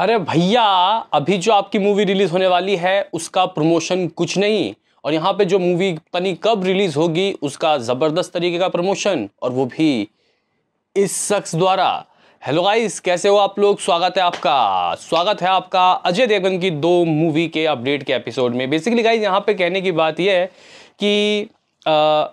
अरे भैया अभी जो आपकी मूवी रिलीज होने वाली है उसका प्रमोशन कुछ नहीं और यहाँ पे जो मूवी पता कब रिलीज होगी उसका ज़बरदस्त तरीके का प्रमोशन और वो भी इस शख्स द्वारा हेलो गाइस कैसे हो आप लोग स्वागत है आपका स्वागत है आपका अजय देवगन की दो मूवी के अपडेट के एपिसोड में बेसिकली गाइस यहाँ पे कहने की बात यह है कि आ,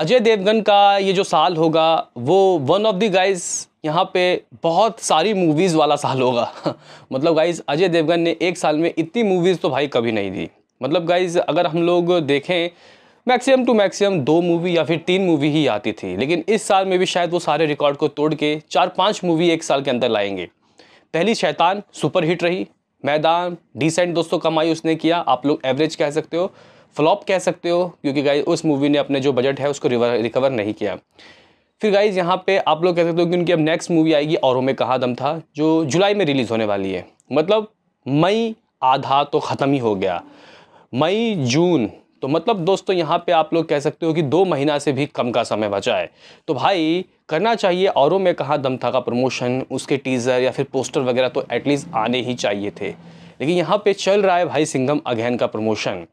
अजय देवगन का ये जो साल होगा वो वन ऑफ दी गाइज यहाँ पे बहुत सारी मूवीज़ वाला साल होगा मतलब गाइज अजय देवगन ने एक साल में इतनी मूवीज़ तो भाई कभी नहीं दी मतलब गाइज अगर हम लोग देखें मैक्सिमम टू मैक्सिमम दो मूवी या फिर तीन मूवी ही आती थी लेकिन इस साल में भी शायद वो सारे रिकॉर्ड को तोड़ के चार पांच मूवी एक साल के अंदर लाएंगे पहली शैतान सुपर हिट रही मैदान डिसेंट दोस्तों कमाई उसने किया आप लोग एवरेज कह सकते हो फ्लॉप कह सकते हो क्योंकि गाइज उस मूवी ने अपने जो बजट है उसको रिकवर नहीं किया फिर गाइज यहाँ पे आप लोग कह सकते हो कि उनकी अब नेक्स्ट मूवी आएगी और में कहा दम था जो जुलाई में रिलीज़ होने वाली है मतलब मई आधा तो ख़त्म ही हो गया मई जून तो मतलब दोस्तों यहाँ पे आप लोग कह सकते हो कि दो महीना से भी कम का समय बचा है तो भाई करना चाहिए औरों में कहा दम था का प्रमोशन उसके टीज़र या फिर पोस्टर वगैरह तो एटलीस्ट आने ही चाहिए थे लेकिन यहाँ पे चल रहा है भाई सिंघम अगहन का प्रमोशन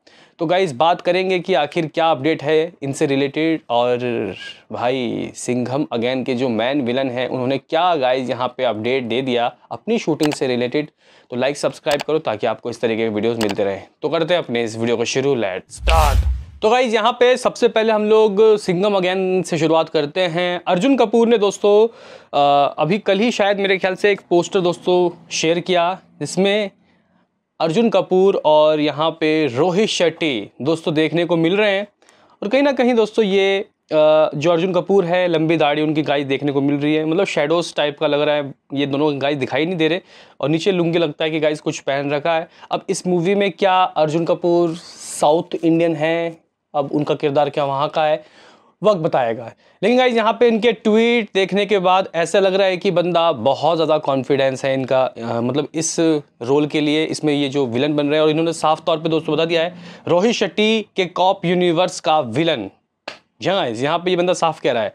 तो गाइज़ बात करेंगे कि आखिर क्या अपडेट है इनसे रिलेटेड और भाई सिंघम अगेन के जो मैन विलन है उन्होंने क्या गाइज़ यहाँ पे अपडेट दे दिया अपनी शूटिंग से रिलेटेड तो लाइक सब्सक्राइब करो ताकि आपको इस तरीके के वीडियोस मिलते रहें तो करते हैं अपने इस वीडियो को शुरू लेट स्टार्ट तो गाइज यहाँ पे सबसे पहले हम लोग सिंगम अगेन से शुरुआत करते हैं अर्जुन कपूर ने दोस्तों अभी कल ही शायद मेरे ख्याल से एक पोस्टर दोस्तों शेयर किया जिसमें अर्जुन कपूर और यहाँ पे रोहित शेट्टी दोस्तों देखने को मिल रहे हैं और कहीं ना कहीं दोस्तों ये जो अर्जुन कपूर है लंबी दाढ़ी उनकी गाय देखने को मिल रही है मतलब शेडोज टाइप का लग रहा है ये दोनों गाय दिखाई नहीं दे रहे और नीचे लुंगी लगता है कि गाइस कुछ पहन रखा है अब इस मूवी में क्या अर्जुन कपूर साउथ इंडियन है अब उनका किरदार क्या वहाँ का है वक्त बताएगा लेकिन गाइज यहाँ पे इनके ट्वीट देखने के बाद ऐसा लग रहा है कि बंदा बहुत ज़्यादा कॉन्फिडेंस है इनका मतलब इस रोल के लिए इसमें ये जो विलन बन रहे हैं और इन्होंने साफ तौर पे दोस्तों बता दिया है रोहित शेट्टी के कॉप यूनिवर्स का विलन जहाँ यहाँ पे ये बंदा साफ कह रहा है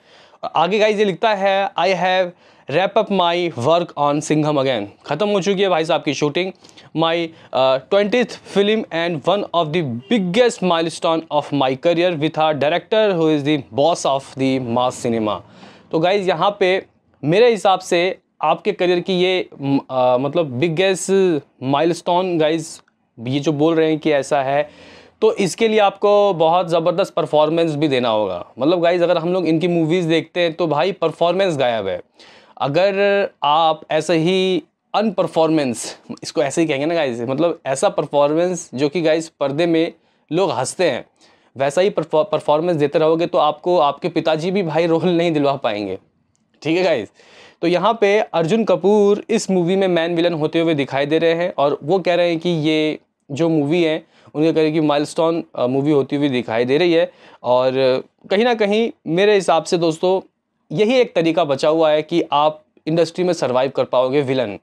आगे गाइज ये लिखता है I have wrap up my work on Singham again ख़त्म हो चुकी है भाई साहब की shooting my twenty film and one of the biggest milestone of my career with our director who is the boss of the mass cinema तो guys यहाँ पे मेरे हिसाब से आपके करियर की ये आ, uh, मतलब बिगेस्ट स्टोन गाइज़ ये जो बोल रहे हैं कि ऐसा है तो इसके लिए आपको बहुत ज़बरदस्त परफॉर्मेंस भी देना होगा मतलब गाइज अगर हम लोग इनकी मूवीज़ देखते हैं तो भाई परफॉर्मेंस गायब है अगर आप ऐसे ही अन परफॉर्मेंस इसको ऐसे ही कहेंगे ना गाइज मतलब ऐसा परफॉर्मेंस जो कि गाइज पर्दे में लोग हंसते हैं वैसा ही परफॉर्मेंस देते रहोगे तो आपको आपके पिताजी भी भाई रोल नहीं दिलवा पाएंगे ठीक है गाइज तो यहाँ पे अर्जुन कपूर इस मूवी में मैन विलन होते हुए दिखाई दे रहे हैं और वो कह रहे हैं कि ये जो मूवी है उनके रहे कि माइल मूवी होती हुई दिखाई दे रही है और कहीं ना कहीं मेरे हिसाब से दोस्तों यही एक तरीका बचा हुआ है कि आप इंडस्ट्री में सर्वाइव कर पाओगे विलन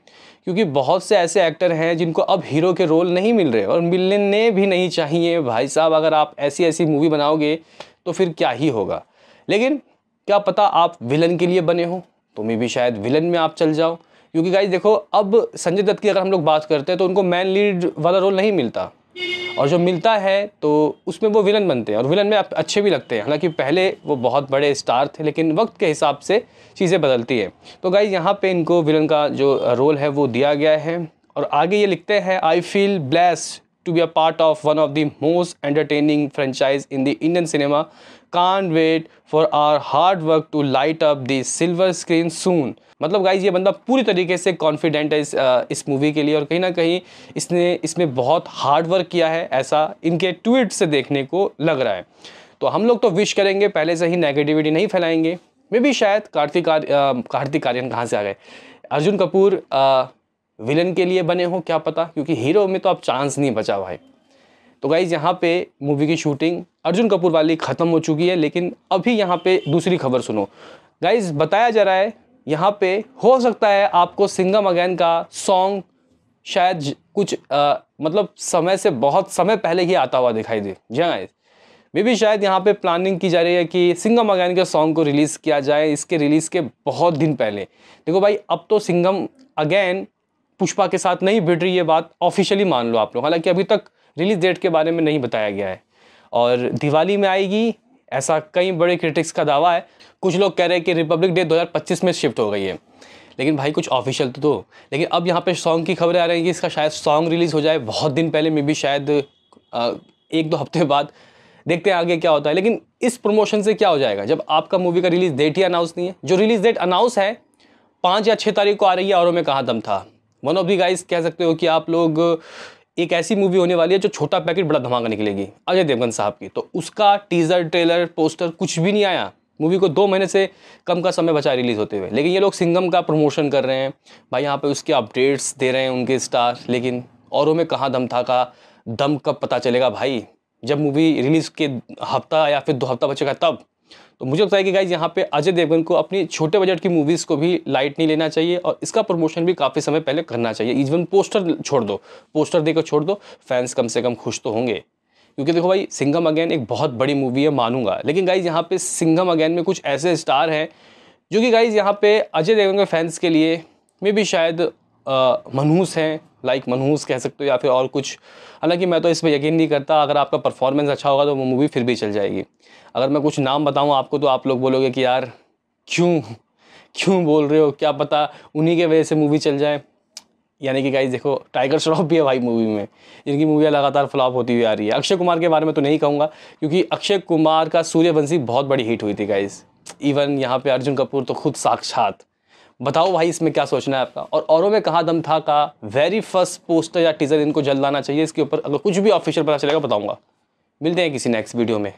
क्योंकि बहुत से ऐसे एक्टर हैं जिनको अब हीरो के रोल नहीं मिल रहे और मिलने भी नहीं चाहिए भाई साहब अगर आप ऐसी ऐसी मूवी बनाओगे तो फिर क्या ही होगा लेकिन क्या पता आप विलन के लिए बने हो तुम्हें भी शायद विलन में आप चल जाओ क्योंकि गाइज देखो अब संजय दत्त की अगर हम लोग बात करते हैं तो उनको मैन लीड वाला रोल नहीं मिलता और जो मिलता है तो उसमें वो विलन बनते हैं और विलन में आप अच्छे भी लगते हैं हालांकि पहले वो बहुत बड़े स्टार थे लेकिन वक्त के हिसाब से चीज़ें बदलती है तो गाइज यहाँ पे इनको विलन का जो रोल है वो दिया गया है और आगे ये लिखते हैं I feel blessed to be a part of one of the most entertaining franchise in the Indian cinema. Can't wait for our hard work to light up the silver screen soon. मतलब guys ये बंदा पूरी तरीके से confident है इस आ, इस movie के लिए और कहीं ना कहीं इसने इसमें बहुत हार्ड वर्क किया है ऐसा इनके ट्वीट से देखने को लग रहा है तो हम लोग तो विश करेंगे पहले से ही नेगेटिविटी नहीं फैलाएंगे मे भी शायद कार्तिक कार्तिक आर्यन कहाँ से आ गए अर्जुन कपूर आ, विलन के लिए बने हों क्या पता क्योंकि हीरो में तो अब चांस नहीं बचा भाई तो गाइज़ यहाँ पे मूवी की शूटिंग अर्जुन कपूर वाली ख़त्म हो चुकी है लेकिन अभी यहाँ पे दूसरी खबर सुनो गाइज़ बताया जा रहा है यहाँ पे हो सकता है आपको सिंगम अगैन का सॉन्ग शायद कुछ आ, मतलब समय से बहुत समय पहले ही आता हुआ दिखाई दे जी गाइज मे भी शायद यहाँ पे प्लानिंग की जा रही है कि सिंगम अगैन के सॉन्ग को रिलीज़ किया जाए इसके रिलीज़ के बहुत दिन पहले देखो भाई अब तो सिंगम अगैन पुष्पा के साथ नहीं भिड़ रही ये बात ऑफिशियली मान लो आप लोग हालांकि अभी तक रिलीज डेट के बारे में नहीं बताया गया है और दिवाली में आएगी ऐसा कई बड़े क्रिटिक्स का दावा है कुछ लोग कह रहे हैं कि रिपब्लिक डे 2025 में शिफ्ट हो गई है लेकिन भाई कुछ ऑफिशियल तो दो लेकिन अब यहाँ पे सॉन्ग की खबरें आ रही हैं कि इसका शायद सॉन्ग रिलीज़ हो जाए बहुत दिन पहले मे भी शायद एक दो हफ्ते बाद देखते हैं आगे क्या होता है लेकिन इस प्रमोशन से क्या हो जाएगा जब आपका मूवी का रिलीज़ डेट ही अनाउंस नहीं है जो रिलीज़ डेट अनाउंस है पाँच या छः तारीख को आ रही है और में कहाँ दम था वन ऑफ दी गाइस कह सकते हो कि आप लोग एक ऐसी मूवी होने वाली है जो छोटा पैकेट बड़ा धमाका निकलेगी अजय देवगन साहब की तो उसका टीज़र ट्रेलर पोस्टर कुछ भी नहीं आया मूवी को दो महीने से कम का समय बचा रिलीज़ होते हुए लेकिन ये लोग सिंगम का प्रमोशन कर रहे हैं भाई यहाँ पे उसके अपडेट्स दे रहे हैं उनके स्टार लेकिन औरों में कहाँ दम था का दम कब पता चलेगा भाई जब मूवी रिलीज़ के हफ्ता या फिर दो हफ्ता बचेगा तब तो मुझे लगता है कि गाइज यहाँ पे अजय देवगन को अपनी छोटे बजट की मूवीज़ को भी लाइट नहीं लेना चाहिए और इसका प्रमोशन भी काफ़ी समय पहले करना चाहिए इवन पोस्टर छोड़ दो पोस्टर देकर छोड़ दो फैंस कम से कम खुश तो होंगे क्योंकि देखो भाई सिंघम अगैन एक बहुत बड़ी मूवी है मानूंगा लेकिन गाइज यहाँ पे सिंघम अगैन में कुछ ऐसे स्टार हैं जो कि गाइज यहाँ पे अजय देवगन के फैंस के लिए मे भी शायद मनहूस हैं लाइक मनहूस कह सकते हो या फिर और कुछ हालांकि मैं तो इस पर यकीन नहीं करता अगर आपका परफॉर्मेंस अच्छा होगा तो वो मूवी फिर भी चल जाएगी अगर मैं कुछ नाम बताऊँ आपको तो आप लोग बोलोगे कि यार क्यों क्यों बोल रहे हो क्या पता उन्हीं के वजह से मूवी चल जाए यानी कि गाइज देखो टाइगर श्रॉफ भी है भाई मूवी में इनकी मूवियाँ लगातार फ्लॉप होती हुई आ रही है अक्षय कुमार के बारे में तो नहीं कहूँगा क्योंकि अक्षय कुमार का सूर्यवंशी बहुत बड़ी हिट हुई थी गाइज इवन यहाँ पे अर्जुन कपूर तो खुद साक्षात बताओ भाई इसमें क्या सोचना है आपका और औरों में कहा दम था का वेरी फर्स्ट पोस्टर या टीजर इनको जल्द आना चाहिए इसके ऊपर अगर कुछ भी ऑफिशियल पता चलेगा बताऊँगा मिलते हैं किसी नेक्स्ट वीडियो में